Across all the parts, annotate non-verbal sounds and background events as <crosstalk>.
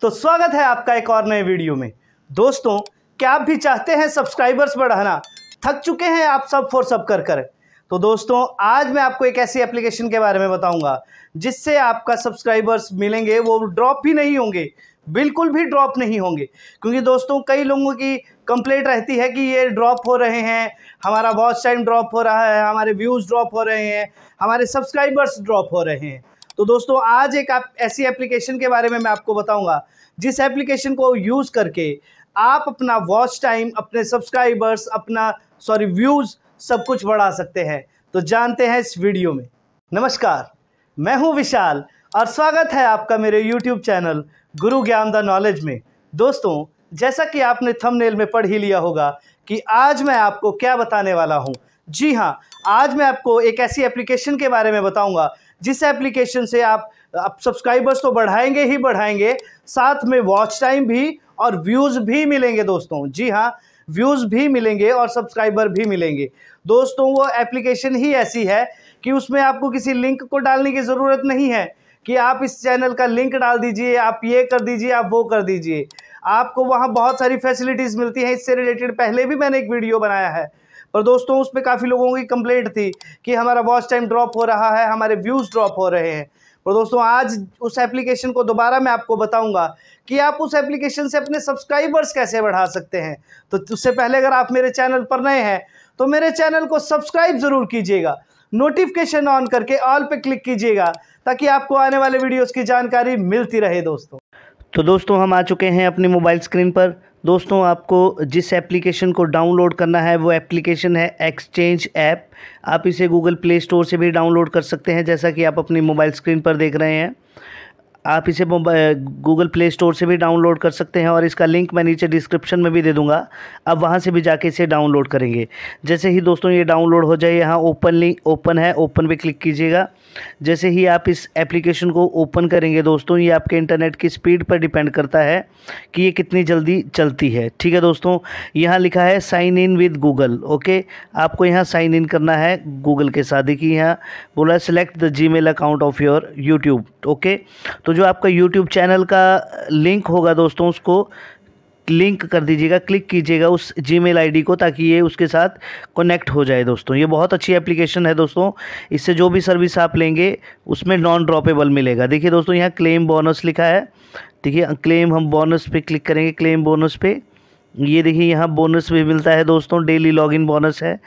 तो स्वागत है आपका एक और नए वीडियो में दोस्तों क्या आप भी चाहते हैं सब्सक्राइबर्स बढ़ाना थक चुके हैं आप सब फॉर सब कर कर तो दोस्तों आज मैं आपको एक ऐसी एप्लीकेशन के बारे में बताऊंगा जिससे आपका सब्सक्राइबर्स मिलेंगे वो ड्रॉप भी नहीं होंगे बिल्कुल भी ड्रॉप नहीं होंगे क्योंकि दोस्तों कई लोगों की कंप्लेंट रहती है कि ये ड्रॉप हो रहे हैं हमारा वॉच टाइम ड्रॉप हो रहा है हमारे व्यूज़ ड्रॉप हो रहे हैं हमारे सब्सक्राइबर्स ड्रॉप हो रहे हैं तो दोस्तों आज एक आप ऐसी एप्लीकेशन के बारे में मैं आपको बताऊंगा जिस एप्लीकेशन को यूज़ करके आप अपना वॉच टाइम अपने सब्सक्राइबर्स अपना सॉरी व्यूज़ सब कुछ बढ़ा सकते हैं तो जानते हैं इस वीडियो में नमस्कार मैं हूं विशाल और स्वागत है आपका मेरे यूट्यूब चैनल गुरु ज्ञान द नॉलेज में दोस्तों जैसा कि आपने थंबनेल में पढ़ ही लिया होगा कि आज मैं आपको क्या बताने वाला हूं जी हाँ आज मैं आपको एक ऐसी एप्लीकेशन के बारे में बताऊंगा जिस एप्लीकेशन से आप आप सब्सक्राइबर्स तो बढ़ाएंगे ही बढ़ाएंगे साथ में वॉच टाइम भी और व्यूज़ भी मिलेंगे दोस्तों जी हाँ व्यूज़ भी मिलेंगे और सब्सक्राइबर भी मिलेंगे दोस्तों वो एप्लीकेशन ही ऐसी है कि उसमें आपको किसी लिंक को डालने की ज़रूरत नहीं है कि आप इस चैनल का लिंक डाल दीजिए आप ये कर दीजिए आप वो कर दीजिए आपको वहाँ बहुत सारी फैसिलिटीज़ मिलती हैं इससे रिलेटेड पहले भी मैंने एक वीडियो बनाया है पर दोस्तों उस पर काफ़ी लोगों की कंप्लेंट थी कि हमारा वॉच टाइम ड्रॉप हो रहा है हमारे व्यूज़ ड्रॉप हो रहे हैं और दोस्तों आज उस एप्लीकेशन को दोबारा मैं आपको बताऊंगा कि आप उस एप्लीकेशन से अपने सब्सक्राइबर्स कैसे बढ़ा सकते हैं तो उससे पहले अगर आप मेरे चैनल पर नए हैं तो मेरे चैनल को सब्सक्राइब ज़रूर कीजिएगा नोटिफिकेशन ऑन करके ऑल पे क्लिक कीजिएगा ताकि आपको आने वाले वीडियोस की जानकारी मिलती रहे दोस्तों तो दोस्तों हम आ चुके हैं अपनी मोबाइल स्क्रीन पर दोस्तों आपको जिस एप्लीकेशन को डाउनलोड करना है वो एप्लीकेशन है एक्सचेंज ऐप आप इसे गूगल प्ले स्टोर से भी डाउनलोड कर सकते हैं जैसा कि आप अपनी मोबाइल स्क्रीन पर देख रहे हैं आप इसे गूगल प्ले स्टोर से भी डाउनलोड कर सकते हैं और इसका लिंक मैं नीचे डिस्क्रिप्शन में भी दे दूंगा अब वहां से भी जाके इसे डाउनलोड करेंगे जैसे ही दोस्तों ये डाउनलोड हो जाए यहाँ ओपनली ओपन है ओपन पे क्लिक कीजिएगा जैसे ही आप इस एप्लीकेशन को ओपन करेंगे दोस्तों ये आपके इंटरनेट की स्पीड पर डिपेंड करता है कि ये कितनी जल्दी चलती है ठीक है दोस्तों यहाँ लिखा है sign in with Google okay आपको यहाँ साइन इन करना है गूगल के साथ देखिए यहाँ बोला है the G account of your YouTube okay तो जो आपका यूट्यूब चैनल का लिंक होगा दोस्तों उसको लिंक कर दीजिएगा क्लिक कीजिएगा उस जी मेल को ताकि ये उसके साथ कनेक्ट हो जाए दोस्तों ये बहुत अच्छी एप्लीकेशन है दोस्तों इससे जो भी सर्विस आप लेंगे उसमें नॉन ड्रॉपेबल मिलेगा देखिए दोस्तों यहाँ क्लेम बोनस लिखा है देखिए क्लेम हम बोनस पे क्लिक करेंगे क्लेम बोनस पे ये देखिए यहाँ बोनस भी मिलता है दोस्तों डेली लॉगिन बोनस है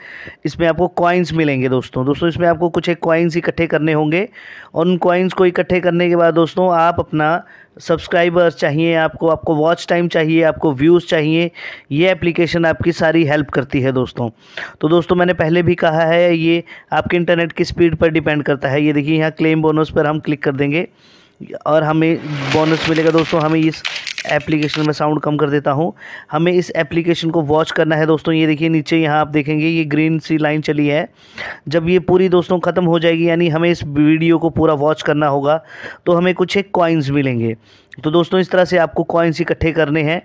इसमें आपको कॉइन्स मिलेंगे दोस्तों दोस्तों इसमें आपको कुछ एक कॉइन्स इकट्ठे करने होंगे और उन कॉइन्स को इकट्ठे करने के बाद दोस्तों आप अपना सब्सक्राइबर्स चाहिए आपको आपको वॉच टाइम चाहिए आपको व्यूज़ चाहिए ये एप्लीकेशन आपकी सारी हेल्प करती है दोस्तों तो दोस्तों मैंने पहले भी कहा है ये आपके इंटरनेट की स्पीड पर डिपेंड करता है ये देखिए यहाँ क्लेम बोनस पर हम क्लिक कर देंगे और हमें बोनस मिलेगा दोस्तों हमें इस एप्लीकेशन में साउंड कम कर देता हूँ हमें इस एप्लीकेशन को वॉच करना है दोस्तों ये देखिए नीचे यहाँ आप देखेंगे ये ग्रीन सी लाइन चली है जब ये पूरी दोस्तों ख़त्म हो जाएगी यानी हमें इस वीडियो को पूरा वॉच करना होगा तो हमें कुछ एक कॉइन्स मिलेंगे तो दोस्तों इस तरह से आपको कॉइन्स इकट्ठे करने हैं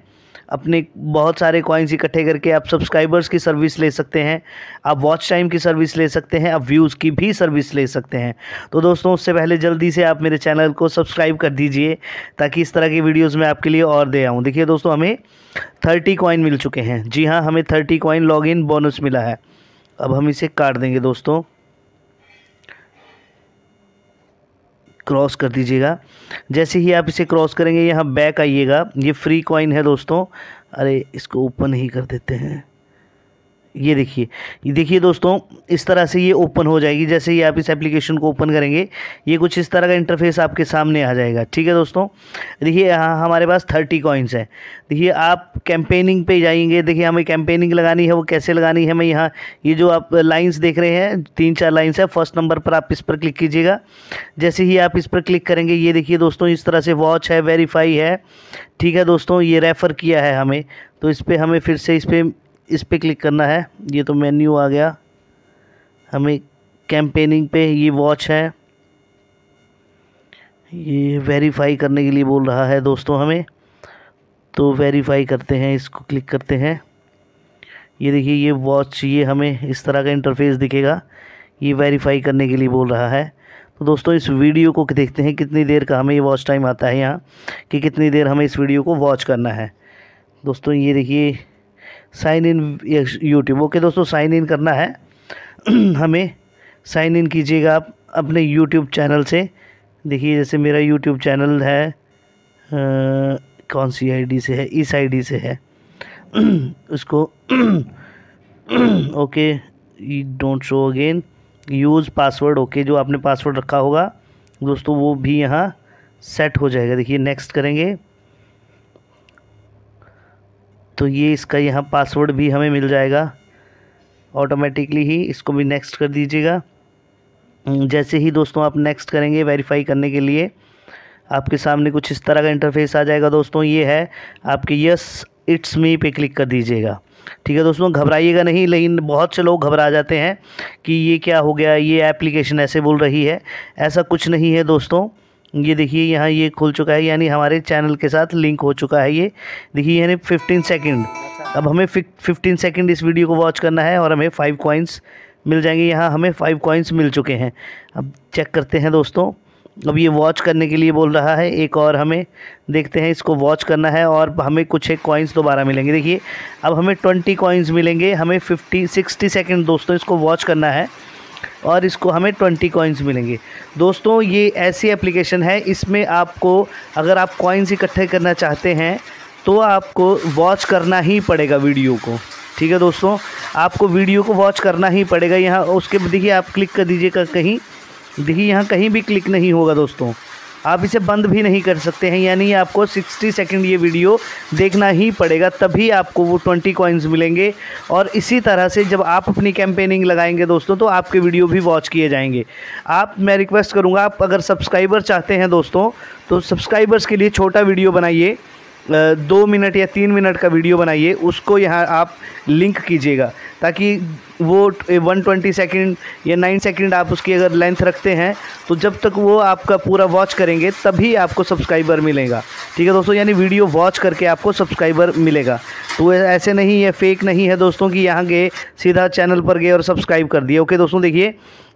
अपने बहुत सारे कॉइन्स इकट्ठे करके आप सब्सक्राइबर्स की सर्विस ले सकते हैं आप वॉच टाइम की सर्विस ले सकते हैं आप व्यूज़ की भी सर्विस ले सकते हैं तो दोस्तों उससे पहले जल्दी से आप मेरे चैनल को सब्सक्राइब कर दीजिए ताकि इस तरह की वीडियोज़ में आपके लिए और दे आऊँ देखिए दोस्तों हमें थर्टी कॉइन मिल चुके हैं जी हाँ हमें थर्टी कॉइन लॉग बोनस मिला है अब हम इसे काट देंगे दोस्तों क्रॉस कर दीजिएगा जैसे ही आप इसे क्रॉस करेंगे यहाँ बैक आइएगा ये फ्री कॉइन है दोस्तों अरे इसको ओपन ही कर देते हैं ये देखिए ये देखिए दोस्तों इस तरह से ये ओपन हो जाएगी जैसे ही आप इस एप्लीकेशन को ओपन करेंगे ये कुछ इस तरह का इंटरफेस आपके सामने आ जाएगा ठीक है दोस्तों देखिए यहाँ हमारे पास थर्टी कॉइन्स हैं देखिए आप कैंपेनिंग पे जाएंगे देखिए हमें कैंपेनिंग लगानी है वो कैसे लगानी है मैं यहाँ ये जो आप लाइन्स देख रहे हैं तीन चार लाइन्स है फर्स्ट नंबर पर आप इस पर क्लिक कीजिएगा जैसे ही आप इस पर क्लिक करेंगे ये देखिए दोस्तों इस तरह से वॉच है वेरीफाई है ठीक है दोस्तों ये रेफ़र किया है हमें तो इस पर हमें फिर से इस पर इस पर क्लिक करना है ये तो मेन्यू आ गया हमें कैंपेनिंग पे ये वॉच है ये वेरीफाई करने के लिए बोल रहा है दोस्तों हमें तो वेरीफाई करते हैं इसको क्लिक करते हैं ये देखिए ये वॉच ये हमें इस तरह का इंटरफेस दिखेगा ये वेरीफाई करने के लिए बोल रहा है तो दोस्तों इस वीडियो को देखते हैं कितनी देर का हमें ये वॉच टाइम आता है यहाँ कि कितनी देर हमें इस वीडियो को वॉच करना है दोस्तों ये देखिए साइन इन यूट्यूब ओके दोस्तों साइन इन करना है <clears throat> हमें साइन इन कीजिएगा आप अपने यूट्यूब चैनल से देखिए जैसे मेरा यूट्यूब चैनल है आ, कौन सी आईडी से है इस आईडी से है <clears throat> उसको <clears throat> okay don't show again use password okay जो आपने पासवर्ड रखा होगा दोस्तों वो भी यहाँ सेट हो जाएगा देखिए नेक्स्ट करेंगे तो ये इसका यहाँ पासवर्ड भी हमें मिल जाएगा ऑटोमेटिकली ही इसको भी नेक्स्ट कर दीजिएगा हम्म, जैसे ही दोस्तों आप नेक्स्ट करेंगे वेरीफाई करने के लिए आपके सामने कुछ इस तरह का इंटरफेस आ जाएगा दोस्तों ये है आपके यस इट्स मी पे क्लिक कर दीजिएगा ठीक है दोस्तों घबराइएगा नहीं लेकिन बहुत से लोग घबरा जाते हैं कि ये क्या हो गया ये एप्लीकेशन ऐसे बोल रही है ऐसा कुछ नहीं है दोस्तों ये देखिए यहाँ ये खुल चुका है यानी हमारे चैनल के साथ लिंक हो चुका है ये देखिए यानी फिफ्टीन अच्छा। सेकेंड अब हमें फिफ्टीन सेकेंड इस वीडियो को वॉच करना है और हमें फ़ाइव कॉइन्स मिल जाएंगे यहाँ हमें फ़ाइव कॉइन्स मिल चुके हैं अब चेक करते हैं दोस्तों अब ये वॉच करने के लिए बोल रहा है एक और हमें देखते हैं इसको वॉच करना है और हमें कुछ एक कॉइन्स दोबारा मिलेंगे देखिए अब हमें ट्वेंटी कॉइन्स मिलेंगे हमें फिफ्टी सिक्सटी सेकेंड दोस्तों इसको वॉच करना है और इसको हमें ट्वेंटी कॉइन्स मिलेंगे दोस्तों ये ऐसी एप्लीकेशन है इसमें आपको अगर आप कॉइन्स इकट्ठे करना चाहते हैं तो आपको वॉच करना ही पड़ेगा वीडियो को ठीक है दोस्तों आपको वीडियो को वॉच करना ही पड़ेगा यहाँ उसके देखिए आप क्लिक कर दीजिएगा कहीं देखिए यहाँ कहीं भी क्लिक नहीं होगा दोस्तों आप इसे बंद भी नहीं कर सकते हैं यानी आपको 60 सेकंड ये वीडियो देखना ही पड़ेगा तभी आपको वो 20 कॉइन्स मिलेंगे और इसी तरह से जब आप अपनी कैंपेनिंग लगाएंगे दोस्तों तो आपके वीडियो भी वॉच किए जाएंगे आप मैं रिक्वेस्ट करूँगा आप अगर सब्सक्राइबर चाहते हैं दोस्तों तो सब्सक्राइबर्स के लिए छोटा वीडियो बनाइए दो मिनट या तीन मिनट का वीडियो बनाइए उसको यहाँ आप लिंक कीजिएगा ताकि वो वन ट्वेंटी सेकेंड या नाइन सेकेंड आप उसकी अगर लेंथ रखते हैं तो जब तक वो आपका पूरा वॉच करेंगे तभी आपको सब्सक्राइबर मिलेगा ठीक है दोस्तों यानी वीडियो वॉच करके आपको सब्सक्राइबर मिलेगा तो ऐसे नहीं है फेक नहीं है दोस्तों कि यहाँ गए सीधा चैनल पर गए और सब्सक्राइब कर दिए ओके दोस्तों देखिए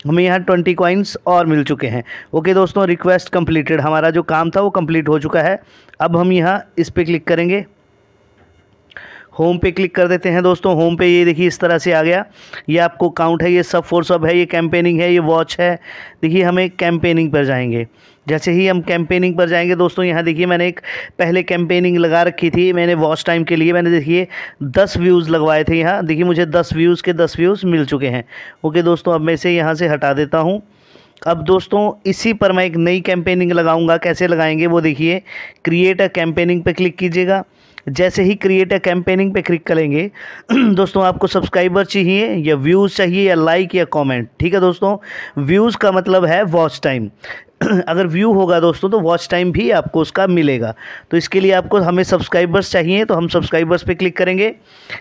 हमें यहाँ ट्वेंटी कॉइन्स और मिल चुके हैं ओके दोस्तों रिक्वेस्ट कंप्लीटेड हमारा जो काम था वो कम्प्लीट हो चुका है अब हम यहाँ इस पर क्लिक करेंगे होम पे क्लिक कर देते हैं दोस्तों होम पे ये देखिए इस तरह से आ गया ये आपको काउंट है ये सब फोर सब है ये कैंपेनिंग है ये वॉच है देखिए हमें कैंपेनिंग पर जाएंगे जैसे ही हम कैंपेनिंग पर जाएंगे दोस्तों यहाँ देखिए मैंने एक पहले कैंपेनिंग लगा रखी थी मैंने वॉच टाइम के लिए मैंने देखिए दस व्यूज़ लगवाए थे यहाँ देखिए मुझे दस व्यूज़ के दस व्यूज़ मिल चुके हैं ओके दोस्तों अब मैं इसे यहाँ से हटा देता हूँ अब दोस्तों इसी पर मैं एक नई कैंपेनिंग लगाऊंगा कैसे लगाएंगे वो देखिए क्रिएट अ कैंपेनिंग पे क्लिक कीजिएगा जैसे ही क्रिएट अ कैंपेनिंग पे क्लिक करेंगे <clears throat> दोस्तों आपको सब्सक्राइबर चाहिए या व्यूज़ चाहिए या लाइक या कमेंट ठीक है दोस्तों व्यूज़ का मतलब है वॉच टाइम <clears throat> अगर व्यू होगा दोस्तों तो वॉच टाइम भी आपको उसका मिलेगा तो इसके लिए आपको हमें सब्सक्राइबर्स चाहिए तो हम सब्सक्राइबर्स पर क्लिक करेंगे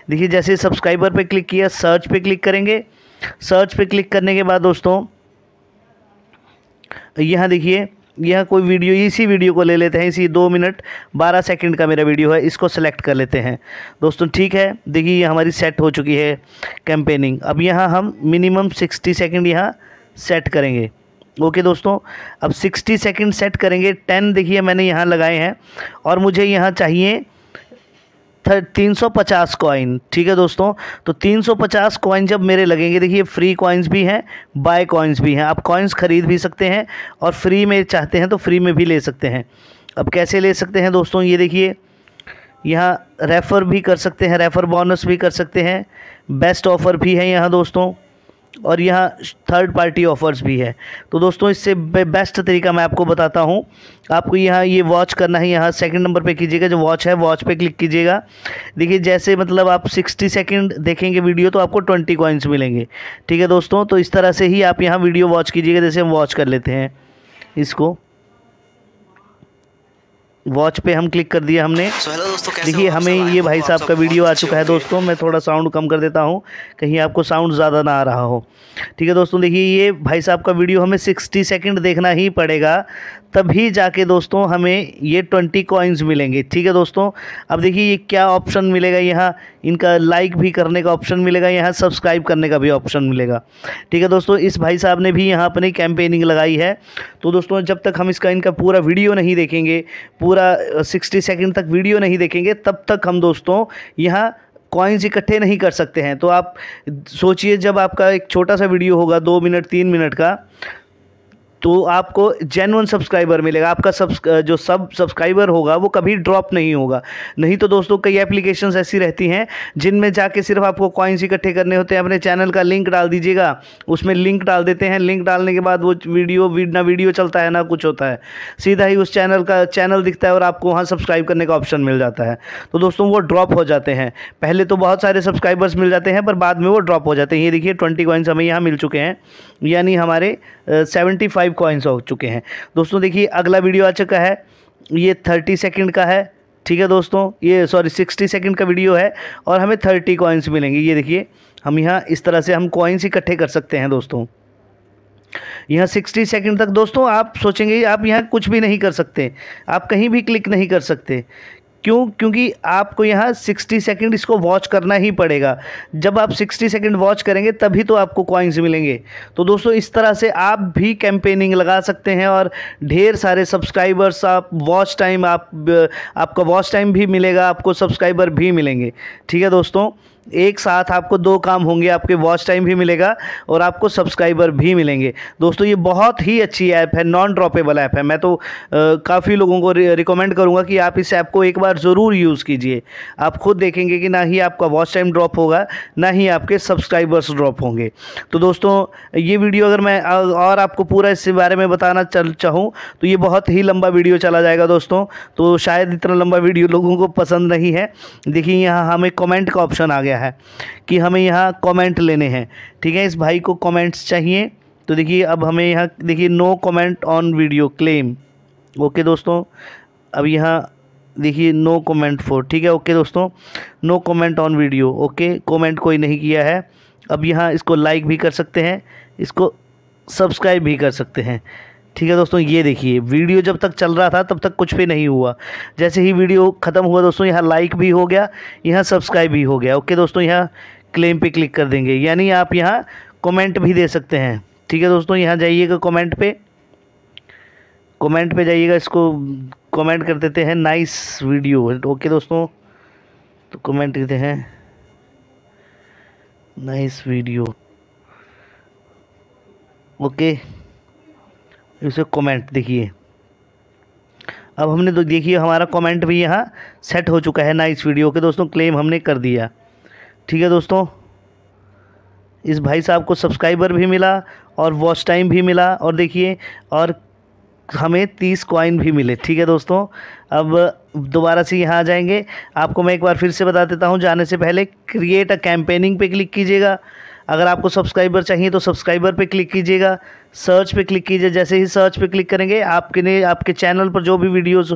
देखिए जैसे सब्सक्राइबर पर क्लिक किया सर्च पर क्लिक करेंगे सर्च पर क्लिक करने के बाद दोस्तों यहाँ देखिए यह कोई वीडियो इसी वीडियो को ले लेते हैं इसी दो मिनट बारह सेकंड का मेरा वीडियो है इसको सेलेक्ट कर लेते हैं दोस्तों ठीक है देखिए ये हमारी सेट हो चुकी है कैंपेनिंग अब यहाँ हम मिनिमम सिक्सटी सेकेंड यहाँ सेट करेंगे ओके okay, दोस्तों अब सिक्सटी सेकेंड सेट करेंगे टेन देखिए मैंने यहाँ लगाए हैं और मुझे यहाँ चाहिए तीन सौ पचास कॉइन ठीक है दोस्तों तो तीन सौ पचास कॉइन जब मेरे लगेंगे देखिए फ्री कॉइन्स भी हैं बाय कॉइन्स भी हैं आप कॉइन्स ख़रीद भी सकते हैं और फ्री में चाहते हैं तो फ्री में भी ले सकते हैं अब कैसे ले सकते हैं दोस्तों ये देखिए यहाँ रेफ़र भी कर सकते हैं रेफ़र बोनस भी कर सकते हैं बेस्ट ऑफ़र भी है यहाँ दोस्तों और यहाँ थर्ड पार्टी ऑफ़र्स भी है तो दोस्तों इससे बेस्ट तरीका मैं आपको बताता हूँ आपको यहाँ ये वॉच करना है यहाँ सेकंड नंबर पे कीजिएगा जो वॉच है वॉच पे क्लिक कीजिएगा देखिए जैसे मतलब आप 60 सेकंड देखेंगे वीडियो तो आपको 20 कॉइन्स मिलेंगे ठीक है दोस्तों तो इस तरह से ही आप यहाँ वीडियो वॉच कीजिएगा जैसे हम वॉच कर लेते हैं इसको वॉच पे हम क्लिक कर दिया हमने देखिए हमें ये भाई साहब का वीडियो आ चुका है दोस्तों मैं थोड़ा साउंड कम कर देता हूँ कहीं आपको साउंड ज़्यादा ना आ रहा हो ठीक है दोस्तों देखिए ये भाई साहब का वीडियो हमें सिक्सटी सेकेंड देखना ही पड़ेगा तभी जाके दोस्तों हमें ये ट्वेंटी कॉइन्स मिलेंगे ठीक है दोस्तों अब देखिए ये क्या ऑप्शन मिलेगा यहाँ इनका लाइक भी करने का ऑप्शन मिलेगा यहाँ सब्सक्राइब करने का भी ऑप्शन मिलेगा ठीक है दोस्तों इस भाई साहब ने भी यहाँ अपनी कैंपेनिंग लगाई है तो दोस्तों जब तक हम इसका इनका पूरा वीडियो नहीं देखेंगे पूरा पूरा सिक्सटी सेकेंड तक वीडियो नहीं देखेंगे तब तक हम दोस्तों यहाँ कॉइन्स इकट्ठे नहीं कर सकते हैं तो आप सोचिए जब आपका एक छोटा सा वीडियो होगा दो मिनट तीन मिनट का तो आपको जेनवन सब्सक्राइबर मिलेगा आपका सब जो सब सब्सक्राइबर होगा वो कभी ड्रॉप नहीं होगा नहीं तो दोस्तों कई एप्लीकेशंस ऐसी रहती हैं जिनमें जाके सिर्फ आपको कॉइन्स इकट्ठे करने होते हैं अपने चैनल का लिंक डाल दीजिएगा उसमें लिंक डाल देते हैं लिंक डालने के बाद वो वीडियो ना वीडियो चलता है ना कुछ होता है सीधा ही उस चैनल का चैनल दिखता है और आपको वहाँ सब्सक्राइब करने का ऑप्शन मिल जाता है तो दोस्तों वो ड्रॉप हो जाते हैं पहले तो बहुत सारे सब्सक्राइबर्स मिल जाते हैं पर बाद में वो ड्रॉप हो जाते हैं ये देखिए ट्वेंटी कॉइन्स हमें यहाँ मिल चुके हैं यानी हमारे सेवेंटी फाइव फाइव कॉइन्स हो चुके हैं दोस्तों देखिए अगला वीडियो आ चुका है ये थर्टी सेकेंड का है ठीक है दोस्तों ये सॉरी सिक्सटी सेकेंड का वीडियो है और हमें थर्टी कॉइन्स मिलेंगे ये देखिए हम यहाँ इस तरह से हम कॉइन्स इकट्ठे कर सकते हैं दोस्तों यहाँ सिक्सटी सेकेंड तक दोस्तों आप सोचेंगे आप यहाँ कुछ भी नहीं कर सकते आप कहीं भी क्लिक नहीं कर सकते क्यों क्योंकि आपको यहाँ 60 सेकंड इसको वॉच करना ही पड़ेगा जब आप 60 सेकंड वॉच करेंगे तभी तो आपको कॉइन्स मिलेंगे तो दोस्तों इस तरह से आप भी कैंपेनिंग लगा सकते हैं और ढेर सारे सब्सक्राइबर्स आप वॉच टाइम आप आपका वॉच टाइम भी मिलेगा आपको सब्सक्राइबर भी मिलेंगे ठीक है दोस्तों एक साथ आपको दो काम होंगे आपके वॉच टाइम भी मिलेगा और आपको सब्सक्राइबर भी मिलेंगे दोस्तों ये बहुत ही अच्छी ऐप है नॉन ड्रॉपेबल ऐप है मैं तो काफ़ी लोगों को रिकमेंड करूँगा कि आप इस ऐप को एक बार ज़रूर यूज़ कीजिए आप खुद देखेंगे कि ना ही आपका वॉच टाइम ड्रॉप होगा ना ही आपके सब्सक्राइबर्स ड्रॉप होंगे तो दोस्तों ये वीडियो अगर मैं और आपको पूरा इसके बारे में बताना चल चाहूँ तो ये बहुत ही लंबा वीडियो चला जाएगा दोस्तों तो शायद इतना लंबा वीडियो लोगों को पसंद नहीं है देखिए यहाँ हमें कमेंट का ऑप्शन आ गया है है कि हमें यहाँ कमेंट लेने हैं ठीक है इस भाई को कमेंट्स चाहिए तो देखिए अब हमें यहाँ देखिए no comment on video claim okay दोस्तों अब यहाँ देखिए नो कमेंट फॉर ठीक है ओके दोस्तों no comment on video okay comment कोई नहीं किया है अब यहाँ इसको लाइक भी कर सकते हैं इसको सब्सक्राइब भी कर सकते हैं ठीक है दोस्तों ये देखिए वीडियो जब तक चल रहा था तब तक कुछ भी नहीं हुआ जैसे ही वीडियो ख़त्म हुआ दोस्तों यहाँ लाइक भी हो गया यहाँ सब्सक्राइब भी हो गया ओके दोस्तों यहाँ क्लेम पे क्लिक कर देंगे यानी आप यहाँ कमेंट भी दे सकते हैं ठीक है दोस्तों यहाँ जाइएगा कमेंट पे कमेंट पे जाइएगा इसको कमेंट कर देते हैं नाइस वीडियो ओके दोस्तों तो कमेंट करते हैं नाइस वीडियो ओके इसे कमेंट देखिए अब हमने तो देखिए हमारा कमेंट भी यहाँ सेट हो चुका है ना इस वीडियो के दोस्तों क्लेम हमने कर दिया ठीक है दोस्तों इस भाई साहब को सब्सक्राइबर भी मिला और वॉच टाइम भी मिला और देखिए और हमें तीस कॉइन भी मिले ठीक है दोस्तों अब दोबारा से यहाँ आ जाएंगे आपको मैं एक बार फिर से बता देता हूँ जाने से पहले क्रिएट अ कैंपेनिंग पे क्लिक कीजिएगा अगर आपको सब्सक्राइबर चाहिए तो सब्सक्राइबर पे क्लिक कीजिएगा सर्च पे क्लिक कीजिए जैसे ही सर्च पे क्लिक करेंगे आपके लिए आपके चैनल पर जो भी वीडियोस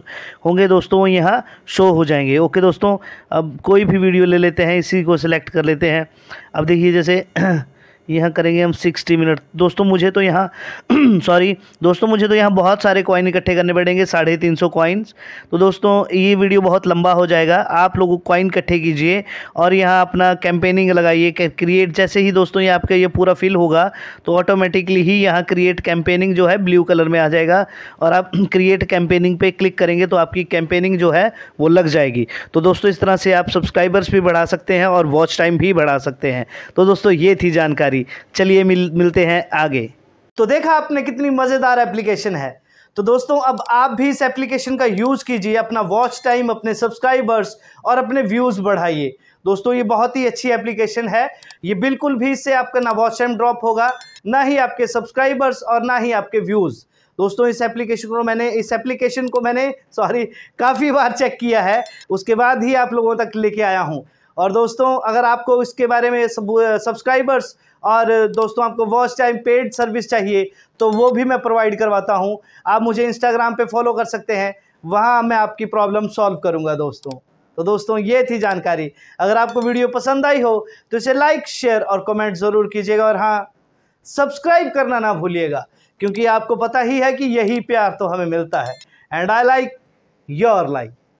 होंगे दोस्तों वो यहाँ शो हो जाएंगे ओके दोस्तों अब कोई भी वीडियो ले लेते हैं इसी को सिलेक्ट कर लेते हैं अब देखिए जैसे <clears throat> यहाँ करेंगे हम सिक्सटी मिनट दोस्तों मुझे तो यहाँ सॉरी <clears throat> दोस्तों मुझे तो यहाँ बहुत सारे कॉइन इकट्ठे करने पड़ेंगे साढ़े तीन सौ कॉइन्स तो दोस्तों ये वीडियो बहुत लंबा हो जाएगा आप लोग कॉइन इकट्ठे कीजिए और यहाँ अपना कैंपेनिंग लगाइए क्रिएट जैसे ही दोस्तों ये आपका ये पूरा फिल होगा तो ऑटोमेटिकली ही यहाँ क्रिएट कैंपेनिंग जो है ब्लू कलर में आ जाएगा और आप क्रिएट <clears throat> कैंपेनिंग पे क्लिक करेंगे तो आपकी कैंपेनिंग जो है वो लग जाएगी तो दोस्तों इस तरह से आप सब्सक्राइबर्स भी बढ़ा सकते हैं और वॉच टाइम भी बढ़ा सकते हैं तो दोस्तों ये थी जानकारी जानकारी चलिए मिल मिलते हैं आगे तो देखा आपने कितनी मज़ेदार एप्लीकेशन है तो दोस्तों अब आप भी इस एप्लीकेशन का यूज़ कीजिए अपना वॉच टाइम अपने सब्सक्राइबर्स और अपने व्यूज़ बढ़ाइए दोस्तों ये बहुत ही अच्छी एप्लीकेशन है ये बिल्कुल भी इससे आपका ना वॉच टाइम ड्रॉप होगा ना ही आपके सब्सक्राइबर्स और ना ही आपके व्यूज़ दोस्तों इस एप्लीकेशन को मैंने इस एप्लीकेशन को मैंने सॉरी काफ़ी बार चेक किया है उसके बाद ही आप लोगों तक लेके आया हूँ और दोस्तों अगर आपको इसके बारे में सब्सक्राइबर्स और दोस्तों आपको वॉच टाइम पेड सर्विस चाहिए तो वो भी मैं प्रोवाइड करवाता हूँ आप मुझे इंस्टाग्राम पे फॉलो कर सकते हैं वहाँ मैं आपकी प्रॉब्लम सॉल्व करूँगा दोस्तों तो दोस्तों ये थी जानकारी अगर आपको वीडियो पसंद आई हो तो इसे लाइक शेयर और कमेंट ज़रूर कीजिएगा और हाँ सब्सक्राइब करना ना भूलिएगा क्योंकि आपको पता ही है कि यही प्यार तो हमें मिलता है and I like your like